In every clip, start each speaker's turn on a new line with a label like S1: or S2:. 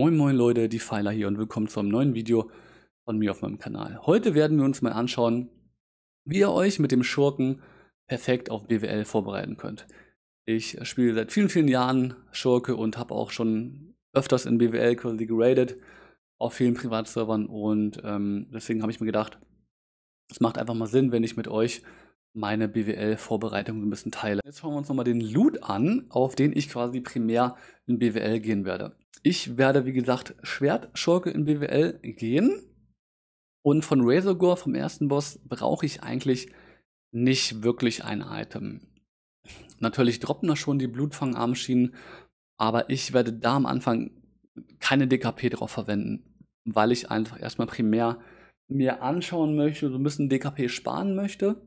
S1: Moin moin Leute, die Pfeiler hier und willkommen zu einem neuen Video von mir auf meinem Kanal. Heute werden wir uns mal anschauen, wie ihr euch mit dem Schurken perfekt auf BWL vorbereiten könnt. Ich spiele seit vielen, vielen Jahren Schurke und habe auch schon öfters in BWL quasi geradet auf vielen Privatservern und ähm, deswegen habe ich mir gedacht, es macht einfach mal Sinn, wenn ich mit euch meine BWL-Vorbereitung ein bisschen teile. Jetzt schauen wir uns nochmal den Loot an, auf den ich quasi primär in BWL gehen werde. Ich werde, wie gesagt, Schwertschurke in BWL gehen. Und von Razorgore, vom ersten Boss, brauche ich eigentlich nicht wirklich ein Item. Natürlich droppen da schon die Blutfangarmschienen, aber ich werde da am Anfang keine DKP drauf verwenden, weil ich einfach erstmal primär mir anschauen möchte, so ein bisschen DKP sparen möchte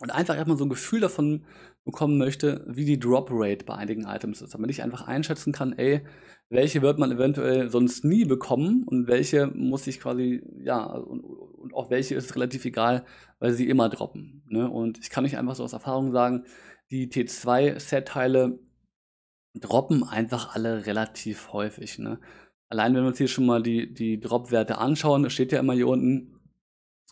S1: und einfach erstmal so ein Gefühl davon bekommen möchte, wie die Drop Rate bei einigen Items ist, damit ich einfach einschätzen kann, ey, welche wird man eventuell sonst nie bekommen und welche muss ich quasi, ja, und, und auch welche ist relativ egal, weil sie immer droppen. Ne? Und ich kann nicht einfach so aus Erfahrung sagen, die T2-Set-Teile droppen einfach alle relativ häufig. Ne? Allein wenn wir uns hier schon mal die, die Drop-Werte anschauen, das steht ja immer hier unten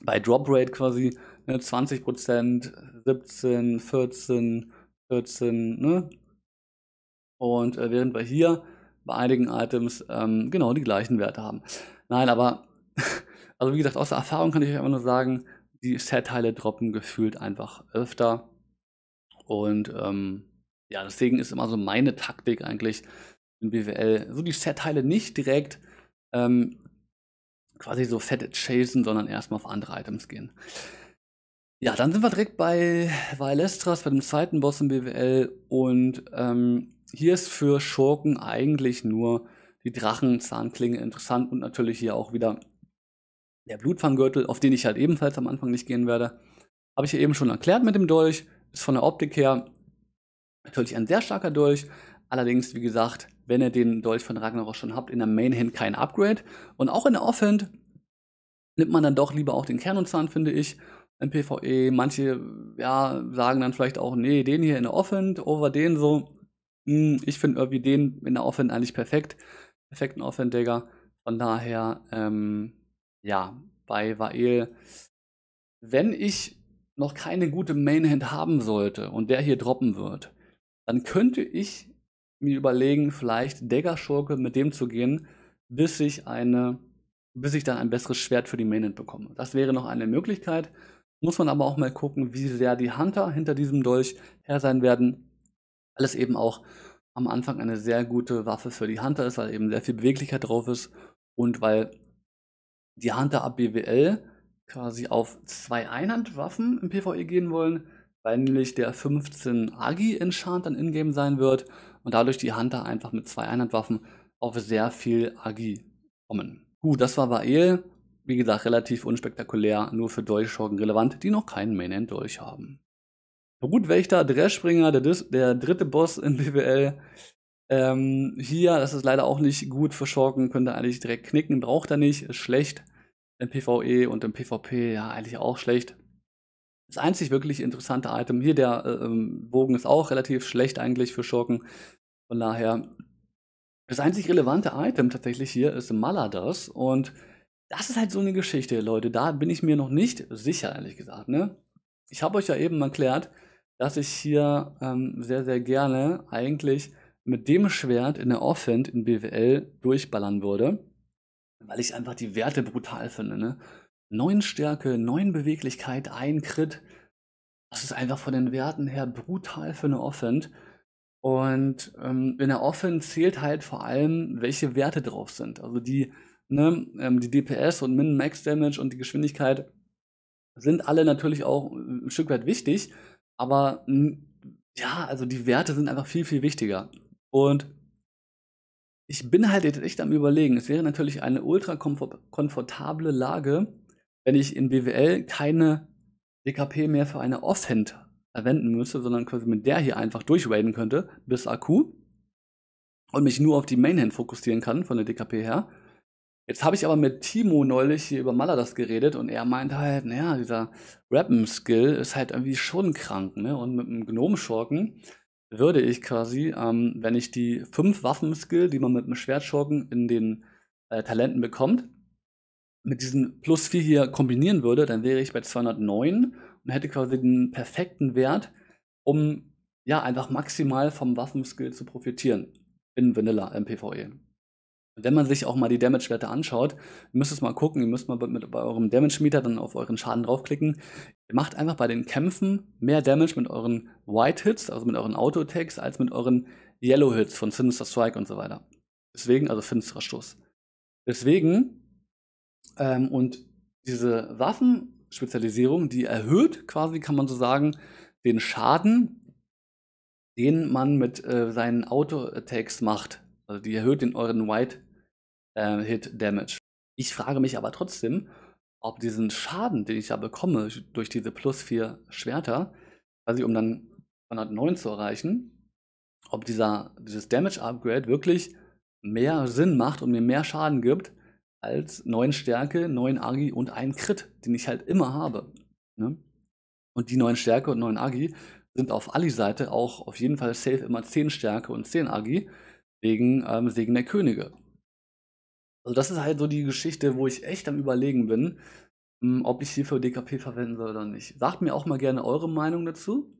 S1: bei Drop Rate quasi ne, 20 Prozent, 17, 14, 14, ne? Und äh, während wir hier bei einigen Items ähm, genau die gleichen Werte haben. Nein, aber, also wie gesagt, aus der Erfahrung kann ich euch einfach nur sagen, die Set-Teile droppen gefühlt einfach öfter. Und ähm, ja, deswegen ist immer so meine Taktik eigentlich in BWL, so die Set-Teile nicht direkt ähm, quasi so fett chasen, sondern erstmal auf andere Items gehen. Ja, dann sind wir direkt bei Valestras, bei dem zweiten Boss im BWL. Und ähm, hier ist für Schurken eigentlich nur die Drachenzahnklinge interessant und natürlich hier auch wieder der Blutfanggürtel, auf den ich halt ebenfalls am Anfang nicht gehen werde. Habe ich ja eben schon erklärt mit dem Dolch. Ist von der Optik her natürlich ein sehr starker Dolch. Allerdings, wie gesagt, wenn ihr den Dolch von Ragnarok schon habt, in der Mainhand kein Upgrade. Und auch in der Offhand nimmt man dann doch lieber auch den Kern und Zahn, finde ich im PvE. Manche ja, sagen dann vielleicht auch, nee, den hier in der Offend, over den so. Hm, ich finde irgendwie den in der Offend eigentlich perfekt. Perfekten Offend-Digger. Von daher, ähm, ja, bei Vael, wenn ich noch keine gute Mainhand haben sollte und der hier droppen wird, dann könnte ich mir überlegen, vielleicht Dagger-Schurke mit dem zu gehen, bis ich eine, bis ich dann ein besseres Schwert für die Mainhand bekomme. Das wäre noch eine Möglichkeit. Muss man aber auch mal gucken, wie sehr die Hunter hinter diesem Dolch her sein werden. Alles eben auch am Anfang eine sehr gute Waffe für die Hunter ist, weil eben sehr viel Beweglichkeit drauf ist und weil die Hunter ab BWL quasi auf zwei Einhandwaffen im PvE gehen wollen, weil nämlich der 15 Agi Enchant dann in-game sein wird und dadurch die Hunter einfach mit zwei Einhandwaffen auf sehr viel Agi kommen. Gut, das war Vael wie gesagt, relativ unspektakulär, nur für Dolchschurken relevant, die noch keinen Main End Dolch haben. Ruth Wächter, Dreschspringer, der, der dritte Boss in BWL. Ähm, hier, das ist leider auch nicht gut für Schurken, könnte eigentlich direkt knicken, braucht er nicht, ist schlecht. Im PvE und im PvP, ja, eigentlich auch schlecht. Das einzig wirklich interessante Item hier, der äh, ähm, Bogen ist auch relativ schlecht eigentlich für Schurken. Von daher, das einzig relevante Item tatsächlich hier ist Maladas und das ist halt so eine Geschichte, Leute. Da bin ich mir noch nicht sicher, ehrlich gesagt. Ne? Ich habe euch ja eben erklärt, dass ich hier ähm, sehr, sehr gerne eigentlich mit dem Schwert in der Offhand in BWL durchballern würde, weil ich einfach die Werte brutal finde. Ne? 9 Stärke, neun Beweglichkeit, ein Crit. Das ist einfach von den Werten her brutal für eine Offhand. Und ähm, in der Offhand zählt halt vor allem, welche Werte drauf sind. Also die ne, ähm, die DPS und Min-Max-Damage und die Geschwindigkeit sind alle natürlich auch äh, ein Stück weit wichtig, aber ja, also die Werte sind einfach viel, viel wichtiger. Und ich bin halt jetzt echt am Überlegen. Es wäre natürlich eine ultra komfortable Lage, wenn ich in BWL keine DKP mehr für eine Offhand verwenden müsste, sondern quasi mit der hier einfach durchraiden könnte bis Akku und mich nur auf die Mainhand fokussieren kann von der DKP her. Jetzt habe ich aber mit Timo neulich hier über Maladas geredet und er meinte halt, naja, dieser Rappen-Skill ist halt irgendwie schon krank, ne? Und mit einem Gnomschorken würde ich quasi, ähm, wenn ich die fünf Waffen-Skill, die man mit einem Schwertschurken in den äh, Talenten bekommt, mit diesen plus 4 hier kombinieren würde, dann wäre ich bei 209 und hätte quasi den perfekten Wert, um ja einfach maximal vom Waffenskill zu profitieren in Vanilla im PvE. Wenn man sich auch mal die Damage-Werte anschaut, müsst es mal gucken, ihr müsst mal mit, bei eurem Damage-Meter dann auf euren Schaden draufklicken. Ihr macht einfach bei den Kämpfen mehr Damage mit euren White-Hits, also mit euren Auto-Attacks, als mit euren Yellow-Hits von Sinister Strike und so weiter. Deswegen, also finsterer Stoß. Deswegen, ähm, und diese Waffenspezialisierung, die erhöht quasi, kann man so sagen, den Schaden, den man mit äh, seinen Auto-Attacks macht. Also die erhöht den euren White äh, Hit Damage. Ich frage mich aber trotzdem, ob diesen Schaden, den ich da bekomme durch diese plus 4 Schwerter, quasi um dann 209 zu erreichen, ob dieser, dieses Damage Upgrade wirklich mehr Sinn macht und mir mehr Schaden gibt als 9 Stärke, 9 Agi und ein Crit, den ich halt immer habe. Ne? Und die 9 Stärke und 9 Agi sind auf Ali Seite auch auf jeden Fall safe immer 10 Stärke und 10 Agi wegen ähm, Segen der Könige. Also das ist halt so die Geschichte, wo ich echt am überlegen bin, hm, ob ich hier für DKP verwenden soll oder nicht. Sagt mir auch mal gerne eure Meinung dazu.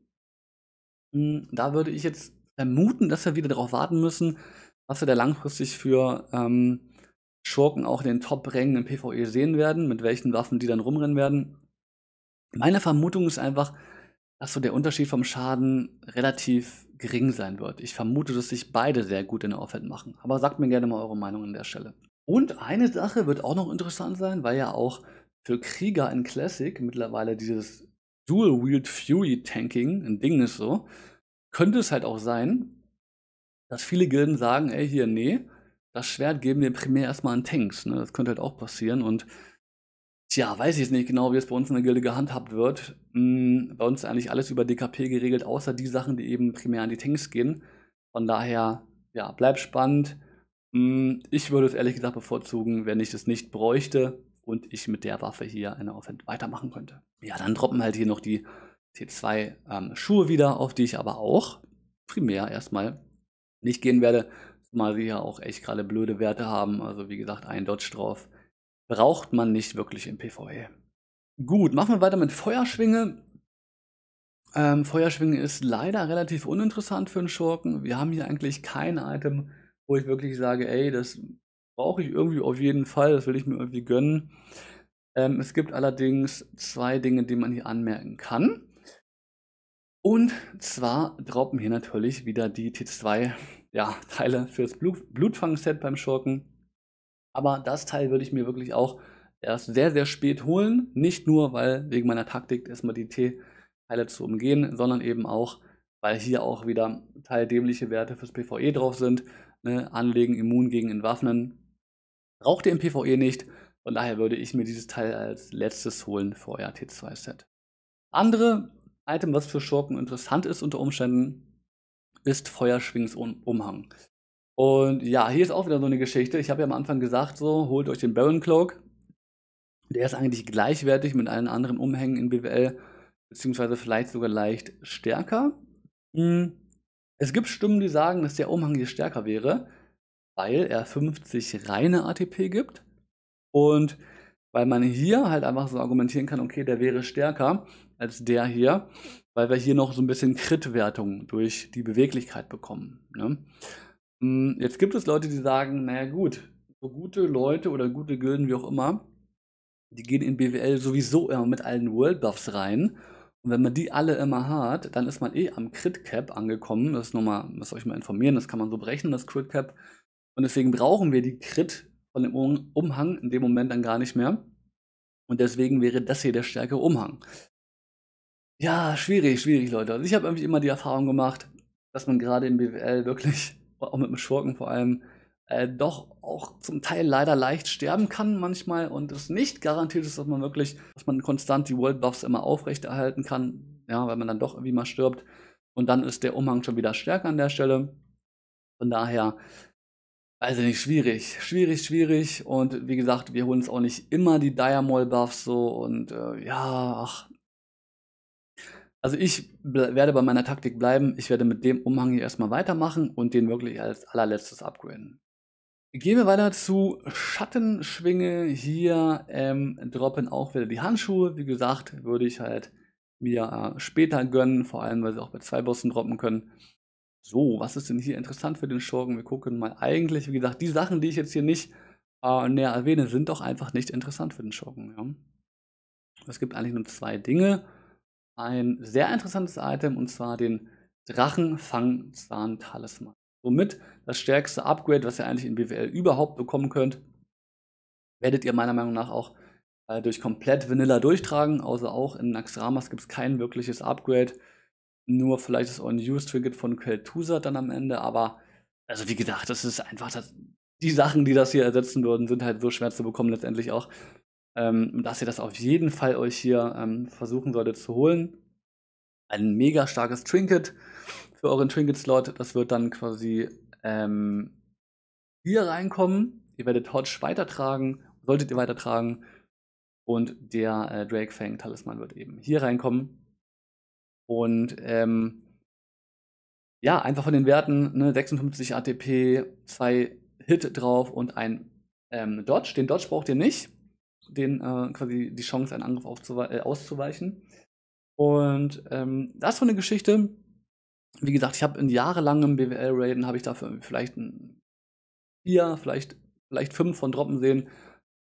S1: Hm, da würde ich jetzt vermuten, dass wir wieder darauf warten müssen, was wir da langfristig für ähm, Schurken auch in den Top-Rängen im PvE sehen werden, mit welchen Waffen die dann rumrennen werden. Meine Vermutung ist einfach, dass so der Unterschied vom Schaden relativ gering sein wird. Ich vermute, dass sich beide sehr gut in der Offhand machen. Aber sagt mir gerne mal eure Meinung an der Stelle. Und eine Sache wird auch noch interessant sein, weil ja auch für Krieger in Classic mittlerweile dieses Dual-Wield Fury Tanking ein Ding ist so. Könnte es halt auch sein, dass viele Gilden sagen, ey, hier, nee, das Schwert geben wir primär erstmal an Tanks. Ne? Das könnte halt auch passieren. Und tja, weiß ich jetzt nicht genau, wie es bei uns in der Gilde gehandhabt wird. Hm, bei uns ist eigentlich alles über DKP geregelt, außer die Sachen, die eben primär an die Tanks gehen. Von daher, ja, bleibt spannend. Hm, ich würde es ehrlich gesagt bevorzugen, wenn ich es nicht bräuchte und ich mit der Waffe hier eine Offensive weitermachen könnte. Ja, dann droppen halt hier noch die T2 ähm, Schuhe wieder, auf die ich aber auch primär erstmal nicht gehen werde, zumal sie ja auch echt gerade blöde Werte haben. Also wie gesagt, ein Dodge drauf braucht man nicht wirklich im PvE. Gut, machen wir weiter mit Feuerschwinge. Ähm, Feuerschwinge ist leider relativ uninteressant für einen Schurken. Wir haben hier eigentlich kein Item, wo ich wirklich sage, ey, das brauche ich irgendwie auf jeden Fall, das will ich mir irgendwie gönnen. Ähm, es gibt allerdings zwei Dinge, die man hier anmerken kann. Und zwar droppen hier natürlich wieder die T2-Teile ja, fürs Blut Blutfangset beim Schurken. Aber das Teil würde ich mir wirklich auch erst sehr, sehr spät holen. Nicht nur, weil wegen meiner Taktik erstmal die T-Teile zu umgehen, sondern eben auch, weil hier auch wieder teildämliche Werte fürs PvE drauf sind ne, anlegen, immun gegen entwaffnen. Braucht ihr im PvE nicht, von daher würde ich mir dieses Teil als letztes holen für euer T2-Set. Andere Item, was für Schurken interessant ist unter Umständen, ist Feuerschwingsumhang. Und ja, hier ist auch wieder so eine Geschichte. Ich habe ja am Anfang gesagt, so, holt euch den Baron Cloak. Der ist eigentlich gleichwertig mit allen anderen Umhängen in BWL, beziehungsweise vielleicht sogar leicht stärker. Hm. Es gibt Stimmen, die sagen, dass der Umhang hier stärker wäre, weil er 50 reine ATP gibt und weil man hier halt einfach so argumentieren kann, okay, der wäre stärker als der hier, weil wir hier noch so ein bisschen Crit-Wertung durch die Beweglichkeit bekommen. Ne? Hm, jetzt gibt es Leute, die sagen, naja gut, so gute Leute oder gute Gilden, wie auch immer, die gehen in BWL sowieso immer mit allen World Buffs rein und wenn man die alle immer hat, dann ist man eh am Crit Cap angekommen. Das ist nochmal, müsst ihr euch mal informieren, das kann man so berechnen, das Crit Cap. Und deswegen brauchen wir die Crit von dem Umhang in dem Moment dann gar nicht mehr. Und deswegen wäre das hier der stärkere Umhang. Ja, schwierig, schwierig, Leute. Also ich habe irgendwie immer die Erfahrung gemacht, dass man gerade im BWL wirklich, auch mit dem Schurken vor allem, äh, doch auch zum Teil leider leicht sterben kann manchmal und es nicht garantiert ist, dass man wirklich, dass man konstant die World Buffs immer aufrechterhalten kann, ja, weil man dann doch irgendwie mal stirbt und dann ist der Umhang schon wieder stärker an der Stelle. Von daher, also nicht schwierig, schwierig, schwierig und wie gesagt, wir holen uns auch nicht immer die Diamol Buffs so und äh, ja, ach, also ich werde bei meiner Taktik bleiben. Ich werde mit dem Umhang hier erstmal weitermachen und den wirklich als allerletztes upgraden. Gehen wir weiter zu Schattenschwinge. Hier ähm, droppen auch wieder die Handschuhe. Wie gesagt, würde ich halt mir äh, später gönnen, vor allem weil sie auch bei zwei Bossen droppen können. So, was ist denn hier interessant für den Schurken? Wir gucken mal eigentlich, wie gesagt, die Sachen, die ich jetzt hier nicht äh, näher erwähne, sind doch einfach nicht interessant für den Schurken. Ja? Es gibt eigentlich nur zwei Dinge. Ein sehr interessantes Item und zwar den Drachenfangzahn-Talisman. Somit das stärkste Upgrade, was ihr eigentlich in BWL überhaupt bekommen könnt. Werdet ihr meiner Meinung nach auch äh, durch komplett Vanilla durchtragen. Außer also auch in Naxramas gibt es kein wirkliches Upgrade. Nur vielleicht das On-Use-Trinket von Kel'Thuzad dann am Ende. Aber, also wie gesagt, das ist einfach das, die Sachen, die das hier ersetzen würden, sind halt so schwer zu bekommen letztendlich auch, ähm, dass ihr das auf jeden Fall euch hier ähm, versuchen solltet zu holen. Ein mega starkes Trinket, für euren Trinket-Slot. Das wird dann quasi ähm, hier reinkommen. Ihr werdet Hodge weitertragen, solltet ihr weitertragen. Und der äh, Drakefang-Talisman wird eben hier reinkommen. Und ähm, ja, einfach von den Werten, ne, 56 ATP, 2 Hit drauf und ein ähm, Dodge. Den Dodge braucht ihr nicht. Den äh, quasi die Chance, einen Angriff äh, auszuweichen. Und ähm, das von der Geschichte. Wie gesagt, ich habe in jahrelangem BWL-Raiden habe ich dafür vielleicht ein vier, vielleicht, vielleicht fünf von Droppen sehen.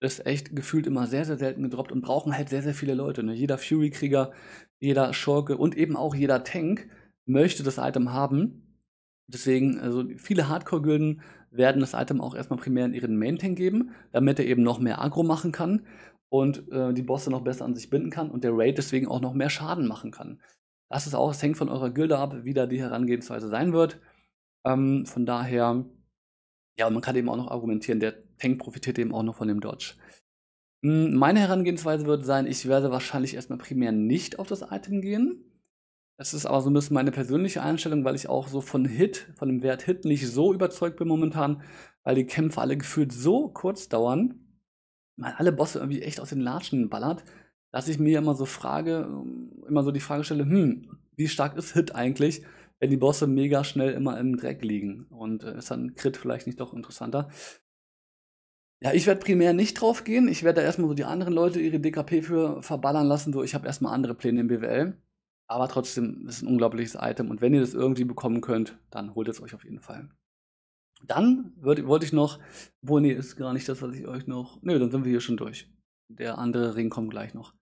S1: Das ist echt gefühlt immer sehr, sehr selten gedroppt und brauchen halt sehr, sehr viele Leute. Ne? Jeder Fury-Krieger, jeder Schurke und eben auch jeder Tank möchte das Item haben. Deswegen, also viele Hardcore-Gilden werden das Item auch erstmal primär in ihren Main-Tank geben, damit er eben noch mehr Agro machen kann und äh, die Bosse noch besser an sich binden kann und der Raid deswegen auch noch mehr Schaden machen kann. Das ist auch, es hängt von eurer Gilde ab, wie da die Herangehensweise sein wird. Ähm, von daher, ja, man kann eben auch noch argumentieren, der Tank profitiert eben auch noch von dem Dodge. Hm, meine Herangehensweise wird sein, ich werde wahrscheinlich erstmal primär nicht auf das Item gehen. Das ist aber so ein bisschen meine persönliche Einstellung, weil ich auch so von Hit, von dem Wert Hit nicht so überzeugt bin momentan, weil die Kämpfe alle gefühlt so kurz dauern, weil alle Bosse irgendwie echt aus den Latschen ballert, dass ich mir immer so frage, ähm, immer so die Frage stelle, hm, wie stark ist Hit eigentlich, wenn die Bosse mega schnell immer im Dreck liegen? Und äh, ist dann Crit vielleicht nicht doch interessanter? Ja, ich werde primär nicht drauf gehen. Ich werde da erstmal so die anderen Leute ihre DKP für verballern lassen. So, ich habe erstmal andere Pläne im BWL. Aber trotzdem ist ein unglaubliches Item. Und wenn ihr das irgendwie bekommen könnt, dann holt es euch auf jeden Fall. Dann wollte ich noch, wohl nee, ist gar nicht das, was ich euch noch. Nö, nee, dann sind wir hier schon durch. Der andere Ring kommt gleich noch.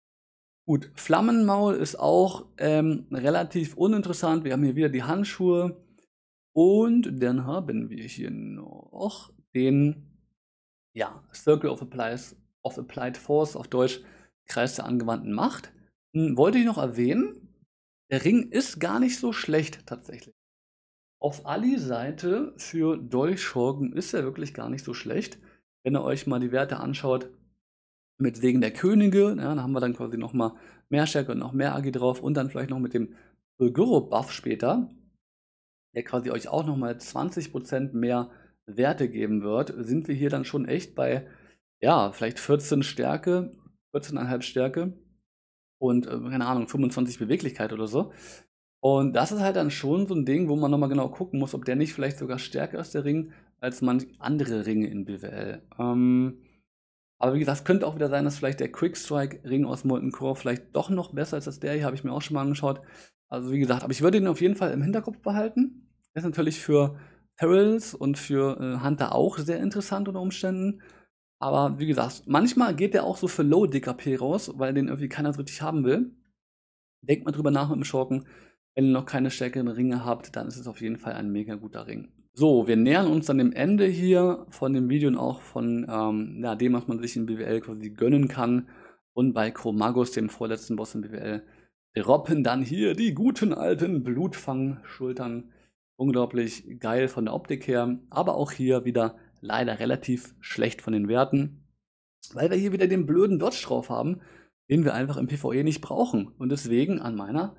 S1: Gut, Flammenmaul ist auch ähm, relativ uninteressant. Wir haben hier wieder die Handschuhe. Und dann haben wir hier noch den ja, Circle of, Applies, of Applied Force, auf Deutsch Kreis der angewandten Macht. Hm, wollte ich noch erwähnen, der Ring ist gar nicht so schlecht tatsächlich. Auf Ali Seite für Dolchschurken ist er wirklich gar nicht so schlecht. Wenn ihr euch mal die Werte anschaut, mit Segen der Könige, ja, da haben wir dann quasi nochmal mehr Stärke und noch mehr Agi drauf und dann vielleicht noch mit dem Bulguro-Buff später, der quasi euch auch nochmal 20% mehr Werte geben wird, sind wir hier dann schon echt bei, ja, vielleicht 14 Stärke, 14,5 Stärke und, äh, keine Ahnung, 25 Beweglichkeit oder so. Und das ist halt dann schon so ein Ding, wo man nochmal genau gucken muss, ob der nicht vielleicht sogar stärker ist, der Ring, als manch andere Ringe in BWL. Ähm, aber wie gesagt, es könnte auch wieder sein, dass vielleicht der Quick Strike ring aus Molten Core vielleicht doch noch besser ist als der hier, habe ich mir auch schon mal angeschaut. Also wie gesagt, aber ich würde ihn auf jeden Fall im Hinterkopf behalten. Der Ist natürlich für Perils und für äh, Hunter auch sehr interessant unter Umständen. Aber wie gesagt, manchmal geht der auch so für Low DKP raus, weil den irgendwie keiner so richtig haben will. Denkt mal drüber nach mit dem Schurken. Wenn ihr noch keine stärkeren Ringe habt, dann ist es auf jeden Fall ein mega guter Ring. So, wir nähern uns dann dem Ende hier von dem Video und auch von ähm, ja, dem, was man sich in BWL quasi gönnen kann. Und bei Chromagus, dem vorletzten Boss in BWL, droppen dann hier die guten alten Blutfangschultern. Unglaublich geil von der Optik her, aber auch hier wieder leider relativ schlecht von den Werten, weil wir hier wieder den blöden Dodge drauf haben, den wir einfach im PvE nicht brauchen. Und deswegen an meiner,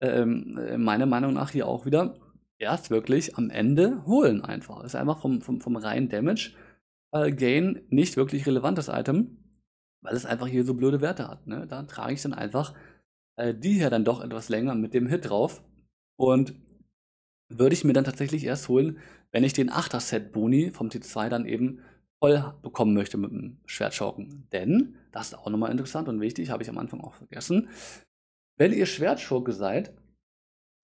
S1: ähm, äh, meiner Meinung nach hier auch wieder erst wirklich am Ende holen einfach. Das ist einfach vom, vom, vom reinen Damage äh, Gain nicht wirklich relevantes Item, weil es einfach hier so blöde Werte hat. Ne? Da trage ich dann einfach äh, die hier dann doch etwas länger mit dem Hit drauf und würde ich mir dann tatsächlich erst holen, wenn ich den 8er Set Boni vom T2 dann eben voll bekommen möchte mit dem Schwertschauken. Denn, das ist auch nochmal interessant und wichtig, habe ich am Anfang auch vergessen, wenn ihr Schwertschurke seid,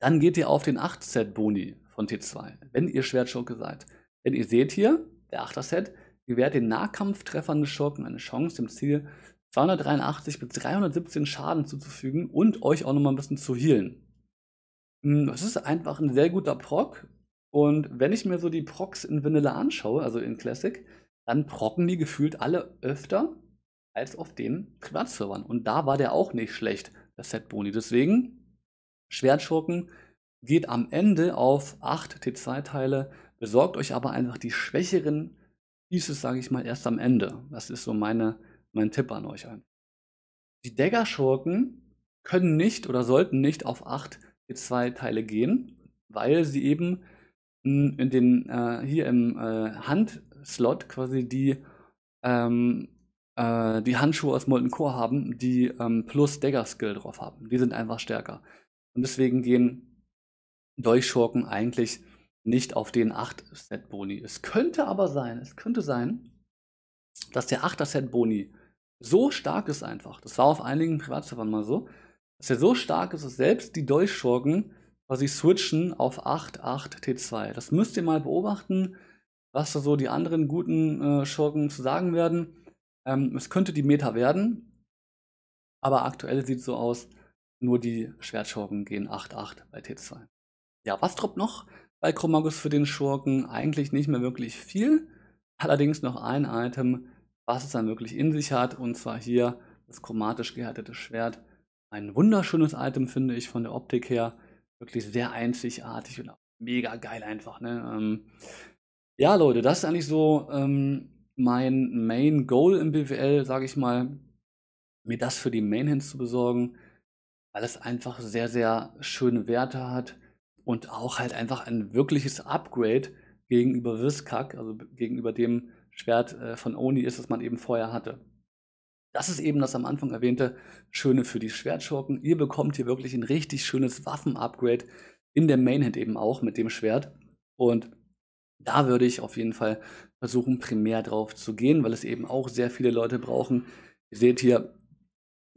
S1: dann geht ihr auf den 8-Set-Boni von T2, wenn ihr Schwertschurke seid. Denn ihr seht hier, der 8er-Set, gewährt den Nahkampftreffern des Schurken eine Chance, dem Ziel 283 bis 317 Schaden zuzufügen und euch auch nochmal ein bisschen zu healen. Hm, das ist einfach ein sehr guter Proc. Und wenn ich mir so die Procs in Vanilla anschaue, also in Classic, dann procken die gefühlt alle öfter als auf den Privatservern. Und da war der auch nicht schlecht, der Set-Boni. Deswegen Schwertschurken, geht am Ende auf 8 T2-Teile, besorgt euch aber einfach die schwächeren Pieces, sage ich mal, erst am Ende. Das ist so meine, mein Tipp an euch. Die Dagger-Schurken können nicht oder sollten nicht auf 8 T2-Teile gehen, weil sie eben hm, in den, äh, hier im äh, Handslot quasi die, ähm, äh, die Handschuhe aus Molten Core haben, die ähm, plus Dagger-Skill drauf haben. Die sind einfach stärker. Und deswegen gehen Dolchschurken eigentlich nicht auf den 8-Set-Boni. Es könnte aber sein, es könnte sein, dass der 8 set boni so stark ist einfach, das war auf einigen Privatservern mal so, dass er so stark ist, dass selbst die Dolchschurken quasi switchen auf 8, 8, T2. Das müsst ihr mal beobachten, was da so die anderen guten äh, Schurken zu sagen werden. Ähm, es könnte die Meta werden, aber aktuell sieht es so aus, nur die Schwertschurken gehen 8-8 bei T2. Ja, was droppt noch? Bei Chromagus für den Schurken eigentlich nicht mehr wirklich viel. Allerdings noch ein Item, was es dann wirklich in sich hat. Und zwar hier das chromatisch gehärtete Schwert. Ein wunderschönes Item, finde ich, von der Optik her. Wirklich sehr einzigartig und auch mega geil einfach. Ne? Ähm, ja, Leute, das ist eigentlich so ähm, mein Main Goal im BWL, sage ich mal, mir das für die Mainhands zu besorgen weil es einfach sehr, sehr schöne Werte hat und auch halt einfach ein wirkliches Upgrade gegenüber Viskak, also gegenüber dem Schwert äh, von Oni ist, das man eben vorher hatte. Das ist eben das am Anfang erwähnte Schöne für die Schwertschurken. Ihr bekommt hier wirklich ein richtig schönes Waffen-Upgrade in der Mainhand eben auch mit dem Schwert. Und da würde ich auf jeden Fall versuchen, primär drauf zu gehen, weil es eben auch sehr viele Leute brauchen. Ihr seht hier,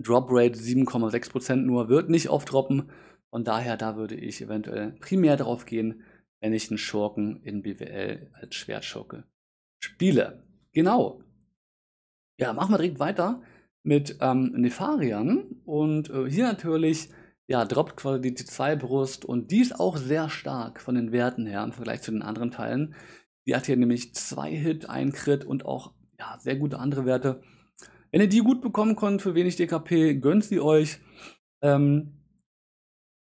S1: Drop Rate 7,6% nur, wird nicht oft droppen. Von daher, da würde ich eventuell primär darauf gehen, wenn ich einen Schurken in BWL als Schwertschurke spiele. Genau. Ja, machen wir direkt weiter mit ähm, Nefarian. Und äh, hier natürlich, ja, droppt quasi die 2 brust und die ist auch sehr stark von den Werten her im Vergleich zu den anderen Teilen. Die hat hier nämlich 2 Hit, 1 Crit und auch ja, sehr gute andere Werte. Wenn ihr die gut bekommen könnt für wenig DKP, gönnt sie euch. Ähm,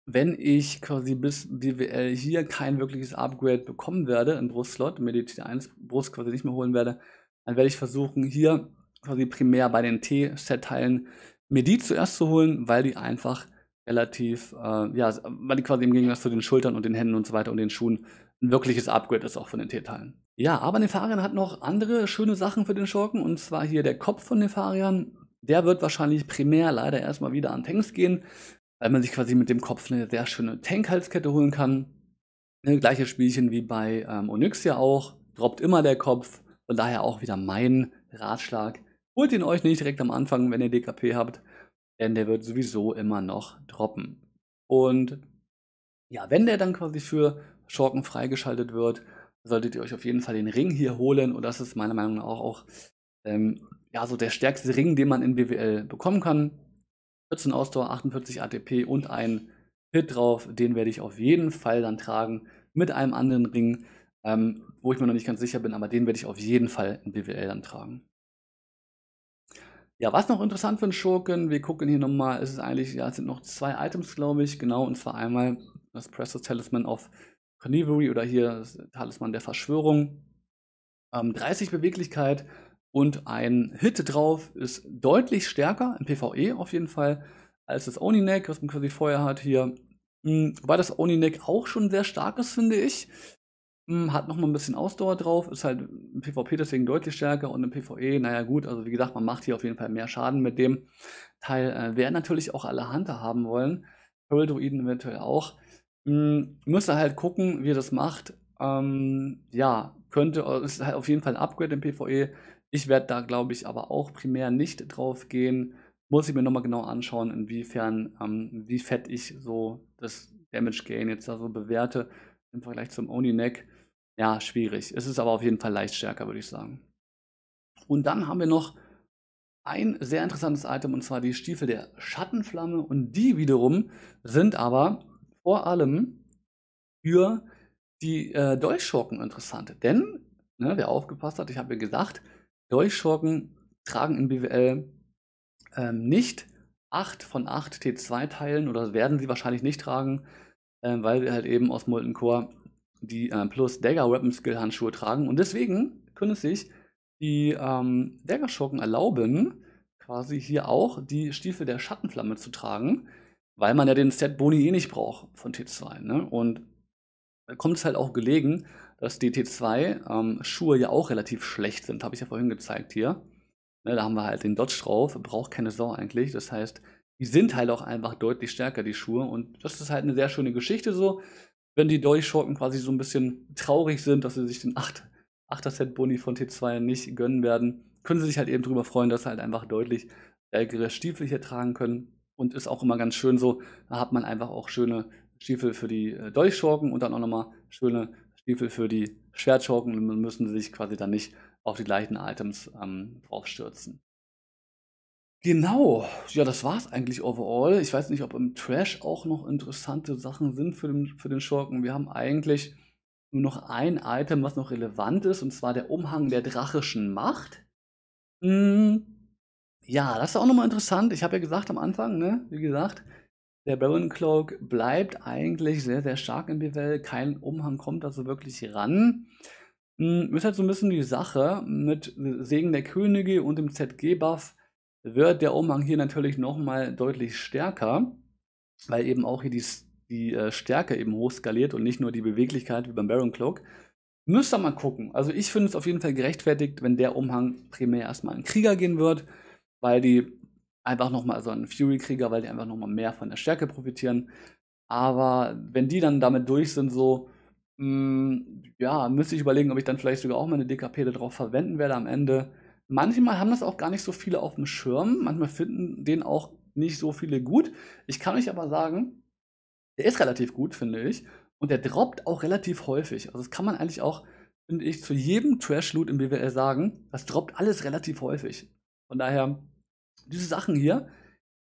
S1: wenn ich quasi bis DWL hier kein wirkliches Upgrade bekommen werde im Brustslot, mir die T1 Brust quasi nicht mehr holen werde, dann werde ich versuchen, hier quasi primär bei den T-Set-Teilen mir die zuerst zu holen, weil die einfach relativ, äh, ja, weil die quasi im Gegensatz zu den Schultern und den Händen und so weiter und den Schuhen ein wirkliches Upgrade ist auch von den T-Teilen. Ja, aber Nefarian hat noch andere schöne Sachen für den Schurken und zwar hier der Kopf von Nefarian. Der wird wahrscheinlich primär leider erstmal wieder an Tanks gehen, weil man sich quasi mit dem Kopf eine sehr schöne Tank-Halskette holen kann. Ne, gleiches Spielchen wie bei ähm, Onyxia auch, droppt immer der Kopf. Von daher auch wieder mein Ratschlag. Holt ihn euch nicht direkt am Anfang, wenn ihr DKP habt, denn der wird sowieso immer noch droppen. Und ja, wenn der dann quasi für Schurken freigeschaltet wird, solltet ihr euch auf jeden Fall den Ring hier holen. Und das ist meiner Meinung nach auch, auch ähm, ja, so der stärkste Ring, den man in BWL bekommen kann. 14 Ausdauer, 48 ATP und ein Hit drauf. Den werde ich auf jeden Fall dann tragen mit einem anderen Ring, ähm, wo ich mir noch nicht ganz sicher bin, aber den werde ich auf jeden Fall in BWL dann tragen. Ja, was noch interessant für einen Schurken, wir gucken hier nochmal, es ist eigentlich, ja, es sind noch zwei Items, glaube ich, genau, und zwar einmal das Presses Talisman auf Carnivory oder hier Talisman der Verschwörung. Ähm, 30 Beweglichkeit und ein Hit drauf ist deutlich stärker, im PvE auf jeden Fall, als das Oninek, was man quasi vorher hat hier. Mhm, wobei das Oninek auch schon sehr stark ist, finde ich. Mhm, hat nochmal ein bisschen Ausdauer drauf, ist halt im PvP deswegen deutlich stärker und im PvE, naja gut, also wie gesagt, man macht hier auf jeden Fall mehr Schaden mit dem Teil. Äh, werden natürlich auch alle Hunter haben wollen, Pearl-Druiden eventuell auch. Müsste hm, halt gucken, wie er das macht. Ähm, ja, könnte, ist halt auf jeden Fall ein Upgrade im PvE. Ich werde da, glaube ich, aber auch primär nicht drauf gehen. Muss ich mir nochmal genau anschauen, inwiefern, ähm, wie fett ich so das Damage Gain jetzt da so bewerte im Vergleich zum Oni Neck. Ja, schwierig. Es ist aber auf jeden Fall leicht stärker, würde ich sagen. Und dann haben wir noch ein sehr interessantes Item und zwar die Stiefel der Schattenflamme und die wiederum sind aber vor allem für die äh, Dolchschurken interessant. Denn, ne, wer aufgepasst hat, ich habe ja gesagt, Dolchschurken tragen in BWL ähm, nicht 8 von 8 T2-Teilen oder werden sie wahrscheinlich nicht tragen, äh, weil sie halt eben aus Molten Core die äh, plus Dagger Weapon Skill Handschuhe tragen. Und deswegen können es sich die ähm, Dagger Schurken erlauben, quasi hier auch die Stiefel der Schattenflamme zu tragen weil man ja den Stat-Boni eh nicht braucht von T2. Ne? Und da kommt es halt auch gelegen, dass die T2-Schuhe ähm, ja auch relativ schlecht sind. Habe ich ja vorhin gezeigt hier. Ne, da haben wir halt den Dodge drauf, braucht keine Sau eigentlich. Das heißt, die sind halt auch einfach deutlich stärker, die Schuhe. Und das ist halt eine sehr schöne Geschichte so, wenn die Dolchschurken quasi so ein bisschen traurig sind, dass sie sich den 8, er set boni von T2 nicht gönnen werden, können sie sich halt eben darüber freuen, dass sie halt einfach deutlich stärkere Stiefel hier tragen können und ist auch immer ganz schön so. Da hat man einfach auch schöne Stiefel für die äh, Dolchschurken und dann auch nochmal schöne Stiefel für die Schwertschurken und man müssen sich quasi dann nicht auf die gleichen Items ähm, draufstürzen. Genau, ja, das war's eigentlich overall. Ich weiß nicht, ob im Trash auch noch interessante Sachen sind für den, für den Schurken. Wir haben eigentlich nur noch ein Item, was noch relevant ist, und zwar der Umhang der drachischen Macht. Hm ja, das ist auch nochmal interessant. Ich habe ja gesagt am Anfang, ne, wie gesagt, der Baron Cloak bleibt eigentlich sehr, sehr stark im BWL. Kein Umhang kommt da so wirklich ran. Hm, ist halt so ein bisschen die Sache. Mit Segen der Könige und dem ZG-Buff wird der Umhang hier natürlich nochmal deutlich stärker, weil eben auch hier die, die äh, Stärke eben hochskaliert und nicht nur die Beweglichkeit wie beim Baron Cloak. Müsst ihr mal gucken. Also ich finde es auf jeden Fall gerechtfertigt, wenn der Umhang primär erstmal in Krieger gehen wird weil die einfach nochmal, so einen Fury-Krieger, weil die einfach nochmal mehr von der Stärke profitieren. Aber wenn die dann damit durch sind, so, mh, hm, ja, müsste ich überlegen, ob ich dann vielleicht sogar auch meine DKP darauf verwenden werde am Ende. Manchmal haben das auch gar nicht so viele auf dem Schirm, manchmal finden den auch nicht so viele gut. Ich kann euch aber sagen, der ist relativ gut, finde ich. Und der droppt auch relativ häufig. Also das kann man eigentlich auch, finde ich, zu jedem Trash-Loot im BWL sagen. Das droppt alles relativ häufig. Von daher, diese Sachen hier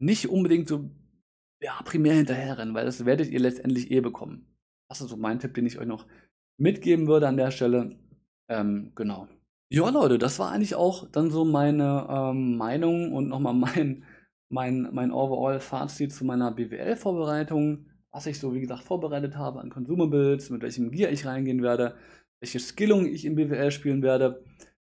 S1: nicht unbedingt so ja, primär hinterherrennen, weil das werdet ihr letztendlich eh bekommen. Das ist so mein Tipp, den ich euch noch mitgeben würde an der Stelle. Ähm, genau. Ja, Leute, das war eigentlich auch dann so meine ähm, Meinung und nochmal mein, mein, mein Overall-Fazit zu meiner BWL-Vorbereitung, was ich so, wie gesagt, vorbereitet habe an Consumables, mit welchem Gear ich reingehen werde, welche Skillung ich in BWL spielen werde.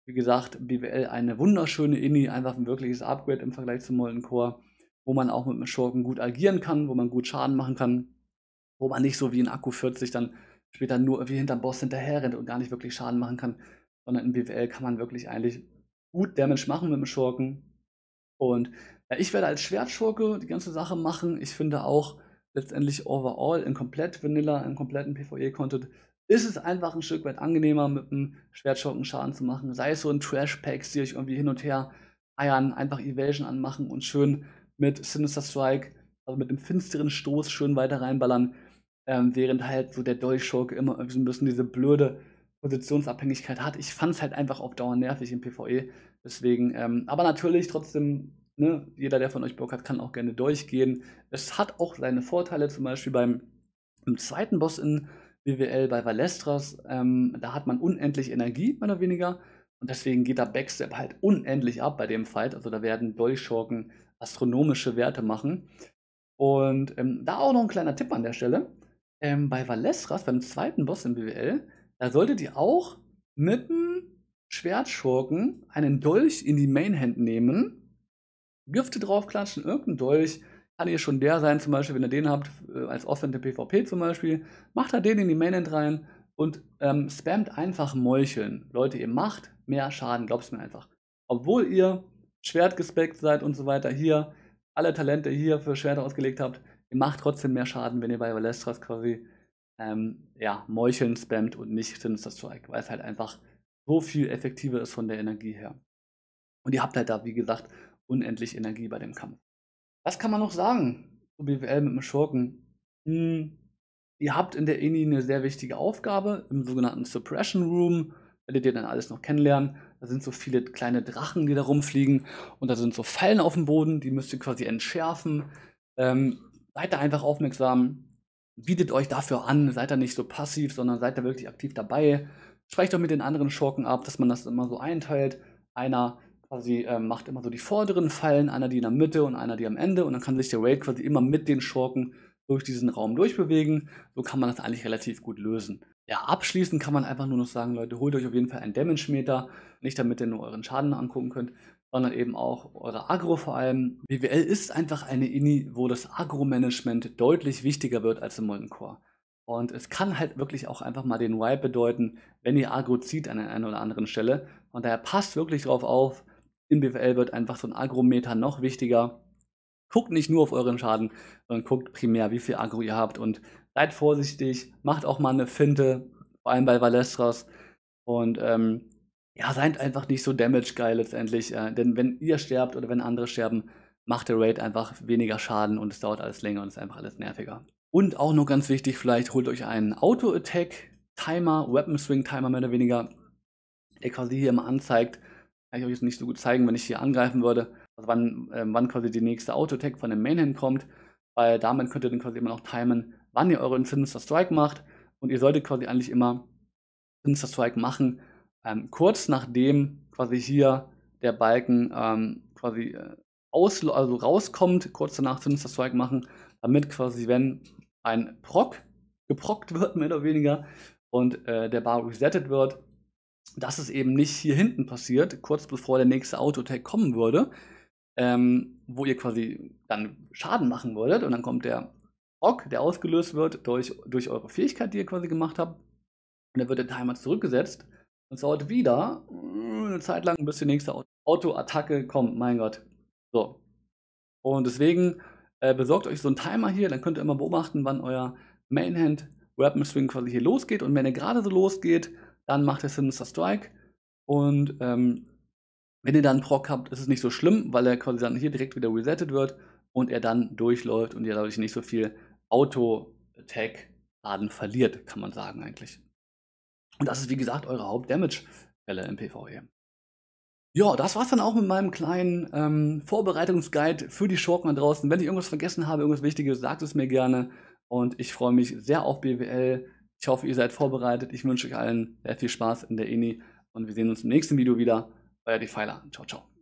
S1: Wie gesagt, BWL eine wunderschöne Inni, einfach ein wirkliches Upgrade im Vergleich zum Molten Core, wo man auch mit einem Schurken gut agieren kann, wo man gut Schaden machen kann, wo man nicht so wie in Akku 40 dann später nur irgendwie hinterm Boss hinterher rennt und gar nicht wirklich Schaden machen kann, sondern in BWL kann man wirklich eigentlich gut Damage machen mit dem Schurken. Und ja, ich werde als Schwertschurke die ganze Sache machen. Ich finde auch letztendlich overall in komplett Vanilla, im kompletten PvE-Content ist es einfach ein Stück weit angenehmer, mit einem Schwertschocken Schaden zu machen. Sei es so in Trash-Packs, die euch irgendwie hin und her eiern, einfach Evasion anmachen und schön mit Sinister Strike, also mit einem finsteren Stoß schön weiter reinballern, ähm, während halt so der Dolchschurke immer so ein bisschen diese blöde Positionsabhängigkeit hat. Ich fand es halt einfach auf Dauer nervig im PvE. Deswegen, ähm, aber natürlich trotzdem, ne, jeder, der von euch Bock hat, kann auch gerne durchgehen. Es hat auch seine Vorteile, zum Beispiel beim, beim zweiten Boss in BWL bei Valestras. Ähm, da hat man unendlich Energie, mehr oder weniger. Und deswegen geht da Backstep halt unendlich ab bei dem Fight. Also da werden Dolchschurken astronomische Werte machen. Und ähm, da auch noch ein kleiner Tipp an der Stelle. Ähm, bei Valestras, beim zweiten Boss im BWL, da solltet ihr auch mit dem Schwertschurken einen Dolch in die Mainhand nehmen, Gifte draufklatschen, irgendeinen Dolch kann ihr eh schon der sein, zum Beispiel, wenn ihr den habt, äh, als Offensive PvP zum Beispiel, macht da den in die Mainnet rein und ähm, spammt einfach Meucheln. Leute, ihr macht mehr Schaden, glaubst mir einfach. Obwohl ihr Schwert gespeckt seid und so weiter, hier alle Talente hier für Schwerter ausgelegt habt, ihr macht trotzdem mehr Schaden, wenn ihr bei Valestras quasi ähm, ja, Meucheln spammt und nicht Sinister Strike, weil es halt einfach so viel effektiver ist von der Energie her. Und ihr habt halt da, wie gesagt, unendlich Energie bei dem Kampf. Was kann man noch sagen? Zur BWL mit dem Schurken. Hm, ihr habt in der INI eine sehr wichtige Aufgabe im sogenannten Suppression Room. Werdet ihr dann alles noch kennenlernen. Da sind so viele kleine Drachen, die da rumfliegen. Und da sind so Fallen auf dem Boden, die müsst ihr quasi entschärfen. Ähm, seid da einfach aufmerksam. Bietet euch dafür an. Seid da nicht so passiv, sondern seid da wirklich aktiv dabei. Sprecht doch mit den anderen Schurken ab, dass man das immer so einteilt. Einer quasi äh, macht immer so die vorderen Fallen, einer die in der Mitte und einer die am Ende und dann kann sich der Raid quasi immer mit den Schurken durch diesen Raum durchbewegen. So kann man das eigentlich relativ gut lösen. Ja, abschließend kann man einfach nur noch sagen, Leute, holt euch auf jeden Fall einen Damage-Meter, nicht damit ihr nur euren Schaden angucken könnt, sondern eben auch eure Agro vor allem. BWL ist einfach eine INI, wo das Agro-Management deutlich wichtiger wird als im Molten Core. Und es kann halt wirklich auch einfach mal den Wipe bedeuten, wenn ihr Agro zieht an der einen oder anderen Stelle. Von daher passt wirklich drauf auf, im BWL wird einfach so ein Agrometer noch wichtiger. Guckt nicht nur auf euren Schaden, sondern guckt primär, wie viel Agro ihr habt und seid vorsichtig, macht auch mal eine Finte, vor allem bei Valestras. Und ähm, ja, seid einfach nicht so damage-geil letztendlich, äh, denn wenn ihr sterbt oder wenn andere sterben, macht der Raid einfach weniger Schaden und es dauert alles länger und ist einfach alles nerviger. Und auch noch ganz wichtig, vielleicht holt euch einen Auto-Attack-Timer, Weapon-Swing-Timer mehr oder weniger, der quasi hier immer anzeigt, kann ich euch jetzt nicht so gut zeigen, wenn ich hier angreifen würde, also wann, äh, wann quasi die nächste Auto-Attack von dem Mainhand kommt, weil damit könnt ihr dann quasi immer noch timen, wann ihr euren Sinister Strike macht und ihr solltet quasi eigentlich immer Sinister Strike machen, ähm, kurz nachdem quasi hier der Balken ähm, quasi äh, aus, also rauskommt, kurz danach Sinister Strike machen, damit quasi, wenn ein Proc geprockt wird, mehr oder weniger, und äh, der Bar resettet wird, dass es eben nicht hier hinten passiert, kurz bevor der nächste Autotag kommen würde, ähm, wo ihr quasi dann Schaden machen würdet und dann kommt der Ock, der ausgelöst wird durch, durch eure Fähigkeit, die ihr quasi gemacht habt. Und dann wird der Timer zurückgesetzt und es dauert wieder äh, eine Zeit lang, bis die nächste Autoattacke kommt. Mein Gott. So. Und deswegen äh, besorgt euch so einen Timer hier, dann könnt ihr immer beobachten, wann euer Mainhand Weapon Swing quasi hier losgeht. Und wenn er gerade so losgeht, dann macht er Sinister Strike. Und ähm, wenn ihr dann Proc habt, ist es nicht so schlimm, weil er quasi dann hier direkt wieder resettet wird und er dann durchläuft und ihr dadurch nicht so viel auto attack laden verliert, kann man sagen eigentlich. Und das ist wie gesagt eure Haupt-Damage-Quelle im PvE. Ja, das war's dann auch mit meinem kleinen ähm, Vorbereitungsguide für die Schurken da draußen. Wenn ich irgendwas vergessen habe, irgendwas Wichtiges, sagt es mir gerne. Und ich freue mich sehr auf BWL. Ich hoffe, ihr seid vorbereitet. Ich wünsche euch allen sehr viel Spaß in der INI und wir sehen uns im nächsten Video wieder. Euer Defiler. Ciao, ciao.